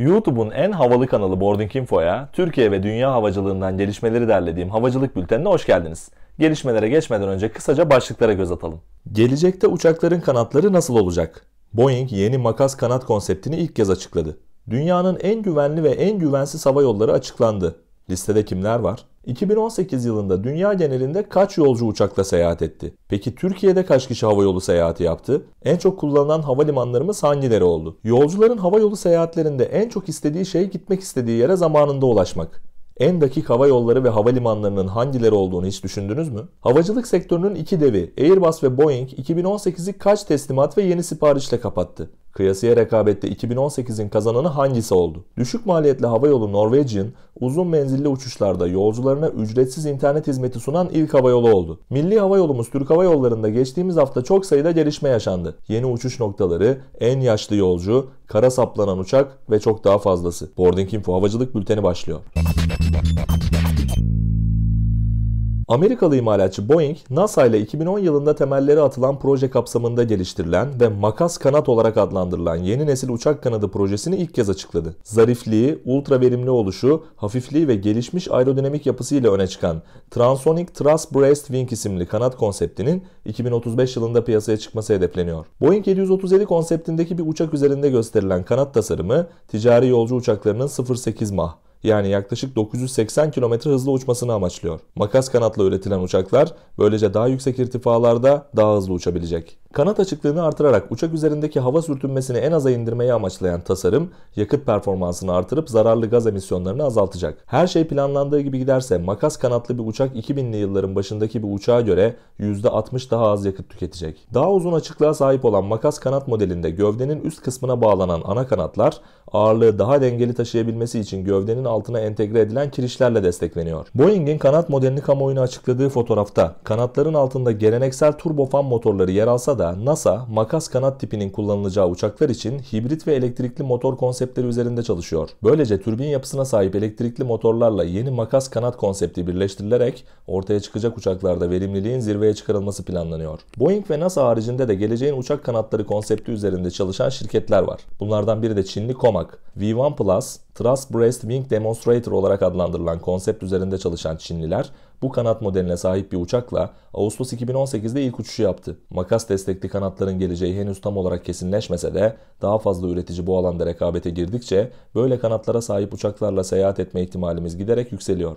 YouTube'un en havalı kanalı Boarding Info'ya Türkiye ve dünya havacılığından gelişmeleri derlediğim havacılık bültenine hoş geldiniz. Gelişmelere geçmeden önce kısaca başlıklara göz atalım. Gelecekte uçakların kanatları nasıl olacak? Boeing yeni makas kanat konseptini ilk kez açıkladı. Dünyanın en güvenli ve en güvensiz hava yolları açıklandı. Listede kimler var? 2018 yılında dünya genelinde kaç yolcu uçakla seyahat etti? Peki Türkiye'de kaç kişi havayolu seyahati yaptı? En çok kullanılan havalimanlarımız hangileri oldu? Yolcuların havayolu seyahatlerinde en çok istediği şey gitmek istediği yere zamanında ulaşmak. En dakik hava yolları ve havalimanlarının hangileri olduğunu hiç düşündünüz mü? Havacılık sektörünün iki devi Airbus ve Boeing 2018'i kaç teslimat ve yeni siparişle kapattı? Kıyasıya rekabette 2018'in kazananı hangisi oldu? Düşük maliyetli hava yolu Norwegian, uzun menzilli uçuşlarda yolcularına ücretsiz internet hizmeti sunan ilk hava yolu oldu. Milli Hava havayolumuz Türk Hava Yolları'nda geçtiğimiz hafta çok sayıda gelişme yaşandı. Yeni uçuş noktaları, en yaşlı yolcu, kara saplanan uçak ve çok daha fazlası. Boarding Info Havacılık Bülteni başlıyor. Amerikalı imalatçı Boeing, NASA ile 2010 yılında temelleri atılan proje kapsamında geliştirilen ve makas kanat olarak adlandırılan yeni nesil uçak kanadı projesini ilk kez açıkladı. Zarifliği, ultra verimli oluşu, hafifliği ve gelişmiş aerodinamik yapısı ile öne çıkan Transonic Thrust Breast Wing isimli kanat konseptinin 2035 yılında piyasaya çıkması hedefleniyor. Boeing 737 konseptindeki bir uçak üzerinde gösterilen kanat tasarımı, ticari yolcu uçaklarının 0.8 mah, yani yaklaşık 980 km hızla uçmasını amaçlıyor. Makas kanatla üretilen uçaklar böylece daha yüksek irtifalarda daha hızlı uçabilecek. Kanat açıklığını artırarak uçak üzerindeki hava sürtünmesini en aza indirmeyi amaçlayan tasarım, yakıt performansını artırıp zararlı gaz emisyonlarını azaltacak. Her şey planlandığı gibi giderse makas kanatlı bir uçak 2000'li yılların başındaki bir uçağa göre %60 daha az yakıt tüketecek. Daha uzun açıklığa sahip olan makas kanat modelinde gövdenin üst kısmına bağlanan ana kanatlar, ağırlığı daha dengeli taşıyabilmesi için gövdenin altına entegre edilen kirişlerle destekleniyor. Boeing'in kanat modelini kamuoyuna açıkladığı fotoğrafta kanatların altında geleneksel turbofan motorları yer alsa da NASA makas kanat tipinin kullanılacağı uçaklar için hibrit ve elektrikli motor konseptleri üzerinde çalışıyor. Böylece türbin yapısına sahip elektrikli motorlarla yeni makas kanat konsepti birleştirilerek ortaya çıkacak uçaklarda verimliliğin zirveye çıkarılması planlanıyor. Boeing ve NASA haricinde de geleceğin uçak kanatları konsepti üzerinde çalışan şirketler var. Bunlardan biri de Çinli Comac, V1 Plus, Truss Breast Wing Demonstrator olarak adlandırılan konsept üzerinde çalışan Çinliler bu kanat modeline sahip bir uçakla Ağustos 2018'de ilk uçuşu yaptı. Makas destekli kanatların geleceği henüz tam olarak kesinleşmese de daha fazla üretici bu alanda rekabete girdikçe böyle kanatlara sahip uçaklarla seyahat etme ihtimalimiz giderek yükseliyor.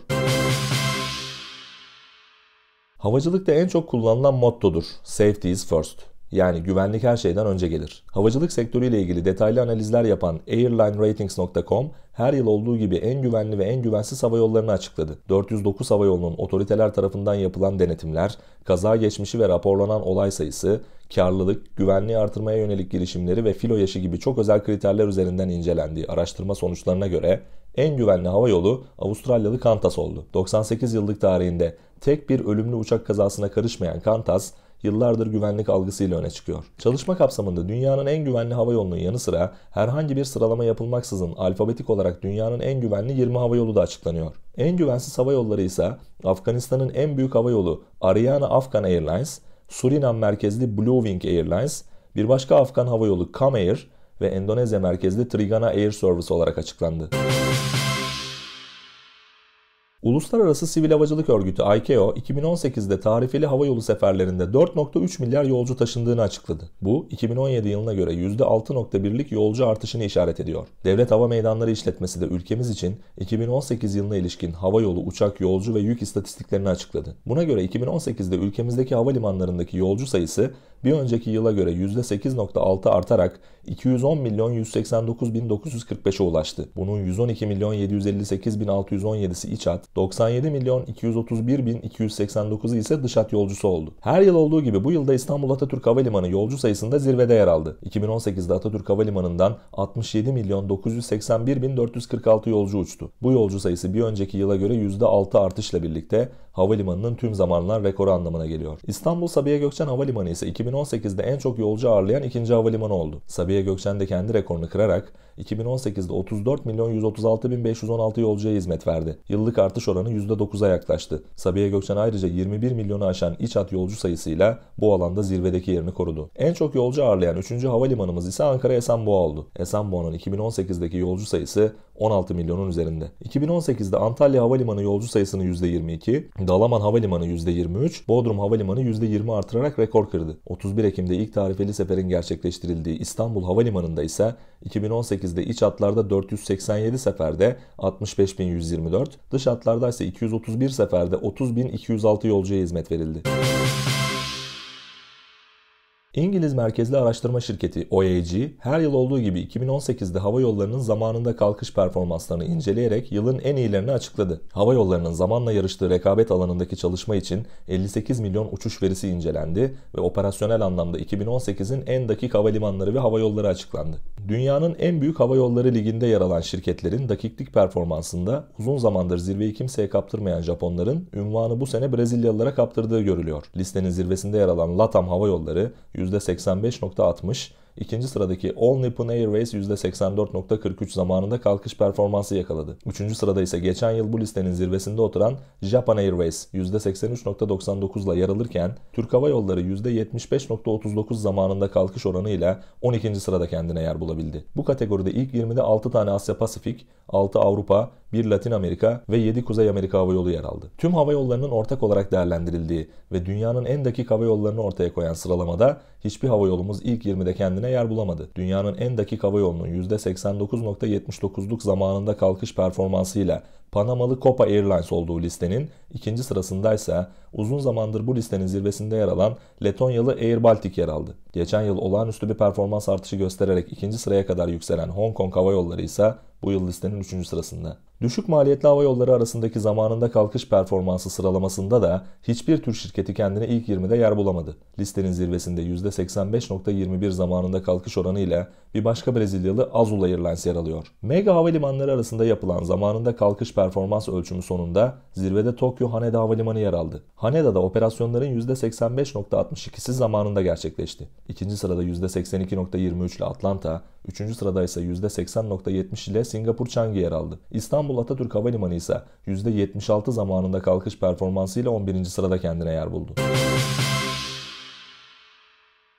Havacılıkta en çok kullanılan mottodur Safety is first. Yani güvenlik her şeyden önce gelir. Havacılık sektörüyle ilgili detaylı analizler yapan airlineratings.com her yıl olduğu gibi en güvenli ve en güvensiz hava yollarını açıkladı. 409 hava yolunun otoriteler tarafından yapılan denetimler, kaza geçmişi ve raporlanan olay sayısı, karlılık, güvenliği artırmaya yönelik girişimleri ve filo yaşı gibi çok özel kriterler üzerinden incelendiği araştırma sonuçlarına göre en güvenli hava yolu Avustralyalı Qantas oldu. 98 yıllık tarihinde tek bir ölümlü uçak kazasına karışmayan Qantas, yıllardır güvenlik algısıyla öne çıkıyor. Çalışma kapsamında dünyanın en güvenli hava yolunun yanı sıra herhangi bir sıralama yapılmaksızın alfabetik olarak dünyanın en güvenli 20 hava yolu da açıklanıyor. En güvensiz hava yolları ise Afganistan'ın en büyük hava yolu Ariana Afghan Airlines, Surinam merkezli Blue Wing Airlines, bir başka Afgan hava yolu Kam Air ve Endonezya merkezli Trigana Air Service olarak açıklandı. Uluslararası Sivil Havacılık Örgütü ICAO 2018'de tarifeli hava yolu seferlerinde 4.3 milyar yolcu taşındığını açıkladı. Bu 2017 yılına göre %6.1'lik yolcu artışını işaret ediyor. Devlet Hava Meydanları İşletmesi de ülkemiz için 2018 yılına ilişkin hava yolu uçak, yolcu ve yük istatistiklerini açıkladı. Buna göre 2018'de ülkemizdeki havalimanlarındaki yolcu sayısı bir önceki yıla göre %8.6 artarak 210 milyon 189.945'e ulaştı. Bunun 112 milyon 758.617'si iç hat, 97 milyon 231.289'u ise dış hat yolcusu oldu. Her yıl olduğu gibi bu yılda İstanbul Atatürk Havalimanı yolcu sayısında zirvede yer aldı. 2018'de Atatürk Havalimanı'ndan 67 milyon 981.446 yolcu uçtu. Bu yolcu sayısı bir önceki yıla göre %6 artışla birlikte havalimanının tüm zamanlar rekoru anlamına geliyor. İstanbul Sabiha Gökçen Havalimanı ise 2000 2018'de en çok yolcu ağırlayan ikinci havalimanı oldu. Sabiha Gökçen de kendi rekorunu kırarak 2018'de 34 milyon 136 bin 516 yolcuya hizmet verdi. Yıllık artış oranı %9'a yaklaştı. Sabiha Gökçen ayrıca 21 milyonu aşan iç hat yolcu sayısıyla bu alanda zirvedeki yerini korudu. En çok yolcu ağırlayan 3. havalimanımız ise Ankara Esenboğa oldu. Esenboğa'nın 2018'deki yolcu sayısı 16 milyonun üzerinde. 2018'de Antalya Havalimanı yolcu sayısını %22, Dalaman Havalimanı %23, Bodrum Havalimanı %20 artırarak rekor kırdı. 31 Ekim'de ilk tarifeli seferin gerçekleştirildiği İstanbul Havalimanı'nda ise 2018'de iç hatlarda 487 seferde 65.124, dış hatlarda ise 231 seferde 30.206 yolcuya hizmet verildi. İngiliz merkezli araştırma şirketi OAG her yıl olduğu gibi 2018'de hava yollarının zamanında kalkış performanslarını inceleyerek yılın en iyilerini açıkladı. Hava yollarının zamanla yarıştığı rekabet alanındaki çalışma için 58 milyon uçuş verisi incelendi ve operasyonel anlamda 2018'in en dakik havalimanları ve hava yolları açıklandı. Dünyanın en büyük hava yolları liginde yer alan şirketlerin dakiklik performansında uzun zamandır zirveyi kimseye kaptırmayan Japonların ünvanı bu sene Brezilyalılara kaptırdığı görülüyor. Listenin zirvesinde yer alan LATAM hava yolları %85.60 İkinci sıradaki All Nippon Airways %84.43 zamanında kalkış performansı yakaladı. Üçüncü sırada ise geçen yıl bu listenin zirvesinde oturan Japan Airways %83.99 ile yer alırken Türk Hava Yolları %75.39 zamanında kalkış oranı oranıyla 12. sırada kendine yer bulabildi. Bu kategoride ilk 20'de 6 tane Asya Pasifik, 6 Avrupa, 1 Latin Amerika ve 7 Kuzey Amerika hava yolu yer aldı. Tüm hava yollarının ortak olarak değerlendirildiği ve dünyanın en dakik hava yollarını ortaya koyan sıralamada hiçbir hava yolumuz ilk 20'de kendini kendine yer bulamadı. Dünyanın en dakik hava yolunun %89.79'luk zamanında kalkış performansıyla Panamalı Copa Airlines olduğu listenin ikinci sırasında ise uzun zamandır bu listenin zirvesinde yer alan Letonyalı Air Baltic yer aldı. Geçen yıl olağanüstü bir performans artışı göstererek ikinci sıraya kadar yükselen Hong Kong Hava Yolları ise bu yıl listenin 3. sırasında. Düşük maliyetli hava yolları arasındaki zamanında kalkış performansı sıralamasında da hiçbir Türk şirketi kendine ilk 20'de yer bulamadı. Listenin zirvesinde %85.21 zamanında kalkış oranı ile bir başka Brezilyalı Azul Airlines yer alıyor. Mega havalimanları arasında yapılan zamanında kalkış performans ölçümü sonunda zirvede Tokyo Haneda Havalimanı yer aldı. Haneda'da operasyonların %85.62'si zamanında gerçekleşti. İkinci sırada %82.23 ile Atlanta, üçüncü sırada ise %80.70 ile Singapur Changi yer aldı. İstanbul Atatürk Havalimanı ise %76 zamanında kalkış performansıyla 11. sırada kendine yer buldu.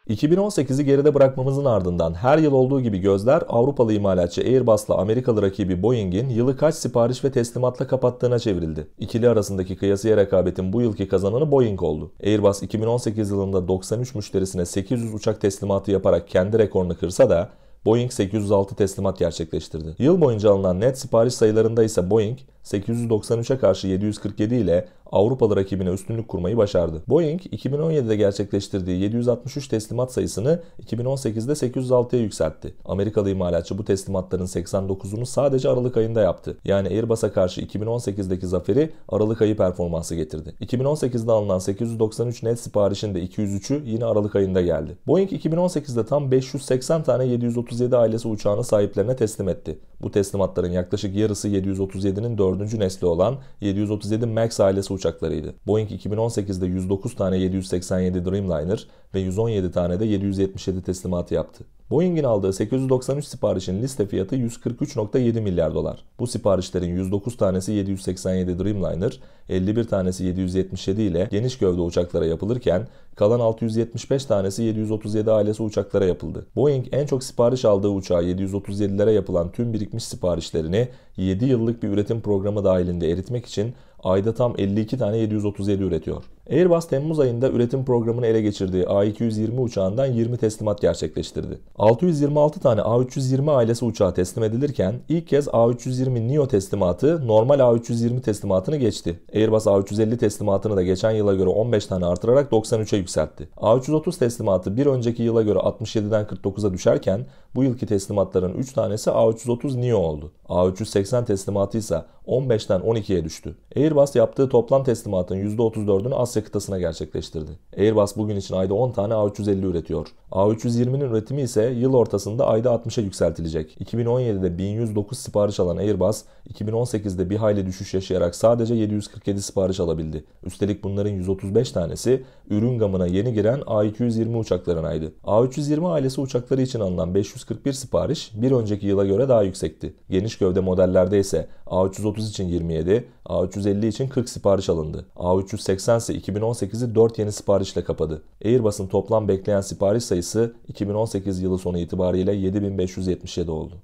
2018'i geride bırakmamızın ardından her yıl olduğu gibi gözler Avrupalı imalatçı Airbus'la Amerikalı rakibi Boeing'in yılı kaç sipariş ve teslimatla kapattığına çevrildi. İkili arasındaki kıyasıya rekabetin bu yılki kazananı Boeing oldu. Airbus 2018 yılında 93 müşterisine 800 uçak teslimatı yaparak kendi rekorunu kırsa da Boeing 806 teslimat gerçekleştirdi. Yıl boyunca alınan net sipariş sayılarında ise Boeing 893'e karşı 747 ile Avrupalı rakibine üstünlük kurmayı başardı. Boeing 2017'de gerçekleştirdiği 763 teslimat sayısını 2018'de 806'ya yükseltti. Amerikalı imalatçı bu teslimatların 89'unu sadece Aralık ayında yaptı. Yani Airbus'a karşı 2018'deki zaferi Aralık ayı performansı getirdi. 2018'de alınan 893 net siparişin de 203'ü yine Aralık ayında geldi. Boeing 2018'de tam 580 tane 737 ailesi uçağını sahiplerine teslim etti. Bu teslimatların yaklaşık yarısı 737'nin 4. nesli olan 737 MAX ailesi uçaklarıydı. Boeing 2018'de 109 tane 787 Dreamliner, ve 117 tane de 777 teslimatı yaptı. Boeing'in aldığı 893 siparişin liste fiyatı 143.7 milyar dolar. Bu siparişlerin 109 tanesi 787 Dreamliner, 51 tanesi 777 ile geniş gövde uçaklara yapılırken kalan 675 tanesi 737 ailesi uçaklara yapıldı. Boeing en çok sipariş aldığı uçağı 737'lere yapılan tüm birikmiş siparişlerini 7 yıllık bir üretim programı dahilinde eritmek için ayda tam 52 tane 737 üretiyor. Airbus Temmuz ayında üretim programını ele geçirdiği A220 uçağından 20 teslimat gerçekleştirdi. 626 tane A320 ailesi uçağı teslim edilirken ilk kez A320 Neo teslimatı normal A320 teslimatını geçti. Airbus A350 teslimatını da geçen yıla göre 15 tane artırarak 93'e yükseltti. A330 teslimatı bir önceki yıla göre 67'den 49'a düşerken bu yılki teslimatların 3 tanesi A330 Neo oldu. A380 teslimatı ise 15'ten 12'ye düştü. Airbus yaptığı toplam teslimatın %34'ünü as Asya kıtasına gerçekleştirdi. Airbus bugün için ayda 10 tane A350 üretiyor. A320'nin üretimi ise yıl ortasında ayda 60'a yükseltilecek. 2017'de 1109 sipariş alan Airbus, 2018'de bir hayli düşüş yaşayarak sadece 747 sipariş alabildi. Üstelik bunların 135 tanesi ürün gamına yeni giren A220 uçaklarınaydı. A320 ailesi uçakları için alınan 541 sipariş bir önceki yıla göre daha yüksekti. Geniş gövde modellerde ise A330 için 27, A350 için 40 sipariş alındı. A380 ise 2018'i 4 yeni siparişle kapadı. Airbus'un toplam bekleyen sipariş sayısı 2018 yılı sonu itibariyle 7577 oldu.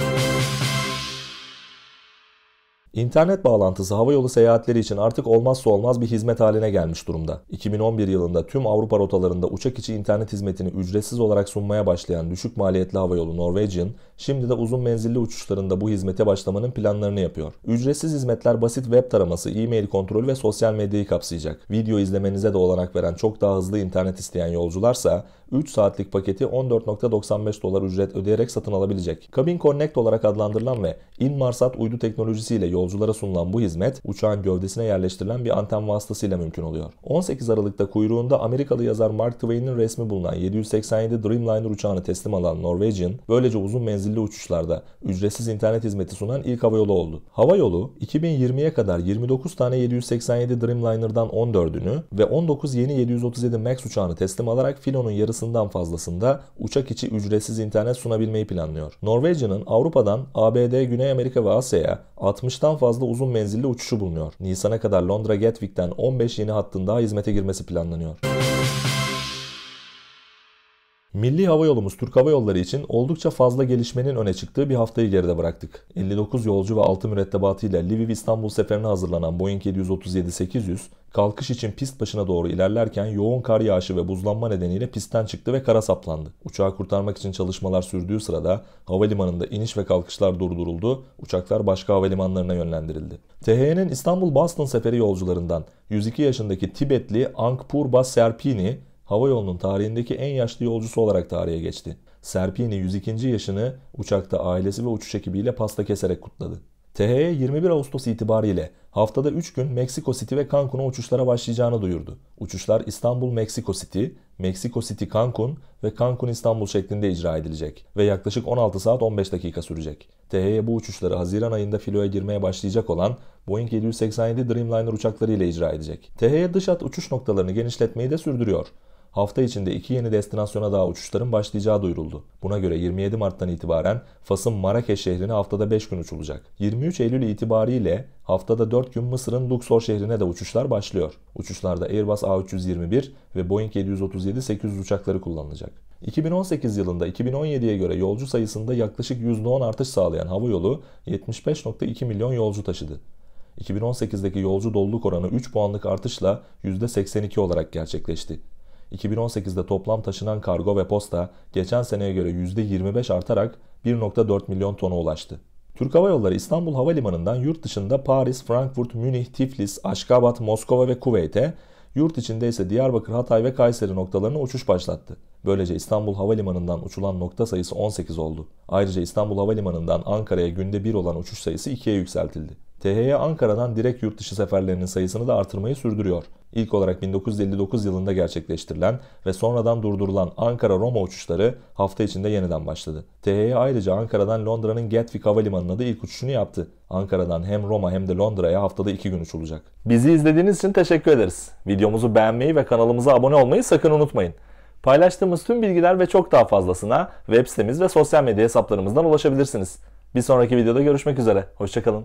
İnternet bağlantısı havayolu seyahatleri için artık olmazsa olmaz bir hizmet haline gelmiş durumda. 2011 yılında tüm Avrupa rotalarında uçak içi internet hizmetini ücretsiz olarak sunmaya başlayan düşük maliyetli havayolu Norwegian, şimdi de uzun menzilli uçuşlarında bu hizmete başlamanın planlarını yapıyor. Ücretsiz hizmetler basit web taraması, e-mail kontrolü ve sosyal medyayı kapsayacak. Video izlemenize de olanak veren çok daha hızlı internet isteyen yolcularsa 3 saatlik paketi 14.95 dolar ücret ödeyerek satın alabilecek. Cabin Connect olarak adlandırılan ve Inmarsat uydu teknolojisiyle yolculara sunulan bu hizmet uçağın gövdesine yerleştirilen bir anten vasıtasıyla mümkün oluyor. 18 Aralık'ta kuyruğunda Amerikalı yazar Mark Twain'in resmi bulunan 787 Dreamliner uçağını teslim alan Norwegian böylece uzun menzilli uçuşlarda ücretsiz internet hizmeti sunan ilk havayolu oldu. Havayolu 2020'ye kadar 29 tane 787 Dreamliner'dan 14'ünü ve 19 yeni 737 MAX uçağını teslim alarak filonun yarısı yarısından fazlasında uçak içi ücretsiz internet sunabilmeyi planlıyor. Norveç'in Avrupa'dan ABD, Güney Amerika ve Asya'ya 60'tan fazla uzun menzilli uçuşu bulunuyor. Nisan'a kadar Londra Gatwick'ten 15 yeni hattın daha hizmete girmesi planlanıyor. Milli hava yolumuz Türk Hava Yolları için oldukça fazla gelişmenin öne çıktığı bir haftayı geride bıraktık. 59 yolcu ve 6 mürettebatıyla Lviv İstanbul seferine hazırlanan Boeing 737-800 kalkış için pist başına doğru ilerlerken yoğun kar yağışı ve buzlanma nedeniyle pistten çıktı ve kara saplandı. Uçağı kurtarmak için çalışmalar sürdüğü sırada havalimanında iniş ve kalkışlar durduruldu, uçaklar başka havalimanlarına yönlendirildi. THY'nin İstanbul-Boston seferi yolcularından 102 yaşındaki Tibetli Angpur Serpini hava yolunun tarihindeki en yaşlı yolcusu olarak tarihe geçti. Serpini 102. yaşını uçakta ailesi ve uçuş ekibiyle pasta keserek kutladı. THE 21 Ağustos itibariyle haftada 3 gün Meksiko City ve Cancun'a uçuşlara başlayacağını duyurdu. Uçuşlar İstanbul Meksiko City, Meksiko City Cancun ve Cancun İstanbul şeklinde icra edilecek ve yaklaşık 16 saat 15 dakika sürecek. THE bu uçuşları Haziran ayında filoya girmeye başlayacak olan Boeing 787 Dreamliner uçaklarıyla icra edecek. THE dış hat uçuş noktalarını genişletmeyi de sürdürüyor hafta içinde iki yeni destinasyona daha uçuşların başlayacağı duyuruldu. Buna göre 27 Mart'tan itibaren Fas'ın Marrakeş şehrine haftada 5 gün uçulacak. 23 Eylül itibariyle haftada 4 gün Mısır'ın Luxor şehrine de uçuşlar başlıyor. Uçuşlarda Airbus A321 ve Boeing 737-800 uçakları kullanılacak. 2018 yılında 2017'ye göre yolcu sayısında yaklaşık %10 artış sağlayan havayolu 75.2 milyon yolcu taşıdı. 2018'deki yolcu doluluk oranı 3 puanlık artışla %82 olarak gerçekleşti. 2018'de toplam taşınan kargo ve posta geçen seneye göre %25 artarak 1.4 milyon tona ulaştı. Türk Hava Yolları İstanbul Havalimanı'ndan yurt dışında Paris, Frankfurt, Münih, Tiflis, Aşkabat, Moskova ve Kuveyt'e, yurt içinde ise Diyarbakır, Hatay ve Kayseri noktalarına uçuş başlattı. Böylece İstanbul Havalimanı'ndan uçulan nokta sayısı 18 oldu. Ayrıca İstanbul Havalimanı'ndan Ankara'ya günde 1 olan uçuş sayısı 2'ye yükseltildi. THY Ankara'dan direkt yurt dışı seferlerinin sayısını da artırmayı sürdürüyor. İlk olarak 1959 yılında gerçekleştirilen ve sonradan durdurulan Ankara-Roma uçuşları hafta içinde yeniden başladı. THY ayrıca Ankara'dan Londra'nın Gatwick Havalimanı'na da ilk uçuşunu yaptı. Ankara'dan hem Roma hem de Londra'ya haftada iki gün uçulacak. Bizi izlediğiniz için teşekkür ederiz. Videomuzu beğenmeyi ve kanalımıza abone olmayı sakın unutmayın. Paylaştığımız tüm bilgiler ve çok daha fazlasına web sitemiz ve sosyal medya hesaplarımızdan ulaşabilirsiniz. Bir sonraki videoda görüşmek üzere. Hoşçakalın.